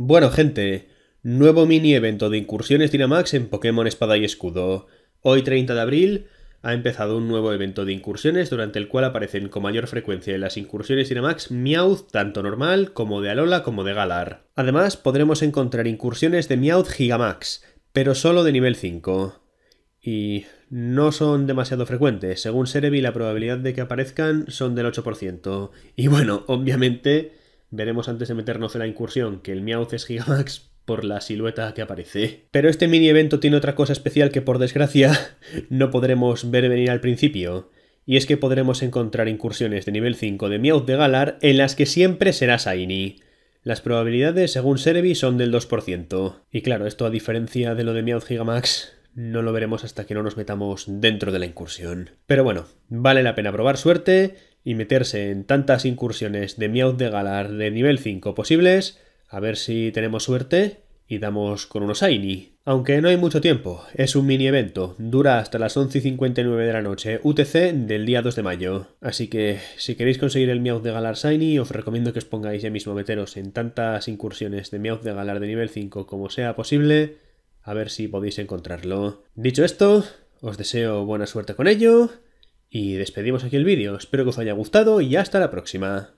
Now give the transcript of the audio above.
Bueno, gente, nuevo mini evento de incursiones Dynamax en Pokémon Espada y Escudo. Hoy, 30 de abril, ha empezado un nuevo evento de incursiones durante el cual aparecen con mayor frecuencia las incursiones Dynamax Meowth tanto normal como de Alola como de Galar. Además, podremos encontrar incursiones de Meowth Gigamax, pero solo de nivel 5. Y no son demasiado frecuentes. Según Serebi, la probabilidad de que aparezcan son del 8%. Y bueno, obviamente Veremos antes de meternos en la incursión que el Meowth es Gigamax por la silueta que aparece. Pero este mini evento tiene otra cosa especial que por desgracia no podremos ver venir al principio. Y es que podremos encontrar incursiones de nivel 5 de Meowth de Galar en las que siempre será Shiny. Las probabilidades, según Serebi, son del 2%. Y claro, esto a diferencia de lo de Meowth Gigamax, no lo veremos hasta que no nos metamos dentro de la incursión. Pero bueno, vale la pena probar suerte y meterse en tantas incursiones de Meowth de Galar de nivel 5 posibles, a ver si tenemos suerte y damos con unos Shiny. Aunque no hay mucho tiempo, es un mini evento, dura hasta las 11.59 de la noche, UTC del día 2 de mayo. Así que si queréis conseguir el Meowth de Galar Shiny, os recomiendo que os pongáis ya mismo meteros en tantas incursiones de Meowth de Galar de nivel 5 como sea posible, a ver si podéis encontrarlo. Dicho esto, os deseo buena suerte con ello y despedimos aquí el vídeo. Espero que os haya gustado y hasta la próxima.